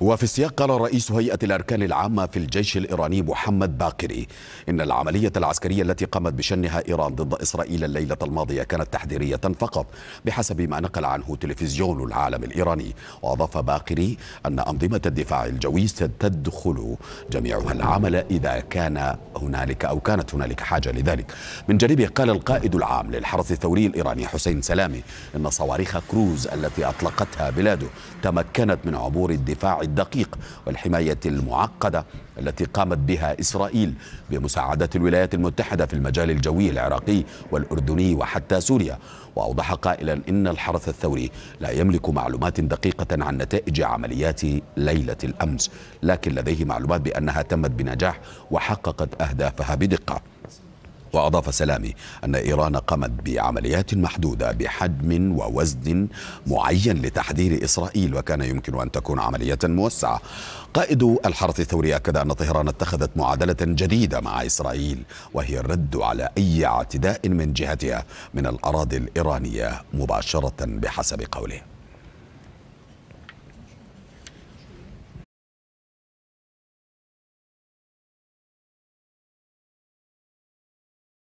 وفي السياق قال رئيس هيئة الأركان العامة في الجيش الإيراني محمد باقري إن العملية العسكرية التي قامت بشنها إيران ضد إسرائيل الليلة الماضية كانت تحذيرية فقط بحسب ما نقل عنه تلفزيون العالم الإيراني وأضاف باقري أن أنظمة الدفاع الجوي ستدخل جميعها العمل إذا كان هنالك أو كانت هنالك حاجة لذلك من جانبه قال القائد العام للحرس الثوري الإيراني حسين سلامي إن صواريخ كروز التي أطلقتها بلاده تمكنت من عبور الدفاع الدقيق والحماية المعقدة التي قامت بها إسرائيل بمساعدة الولايات المتحدة في المجال الجوي العراقي والأردني وحتى سوريا وأوضح قائلا إن الحرس الثوري لا يملك معلومات دقيقة عن نتائج عمليات ليلة الأمس لكن لديه معلومات بأنها تمت بنجاح وحققت أهدافها بدقة وأضاف سلامي أن إيران قامت بعمليات محدودة بحجم ووزن معين لتحذير إسرائيل وكان يمكن أن تكون عملية موسعة قائد الحرس الثوري أكد أن طهران اتخذت معادلة جديدة مع إسرائيل وهي الرد على أي اعتداء من جهتها من الأراضي الإيرانية مباشرة بحسب قوله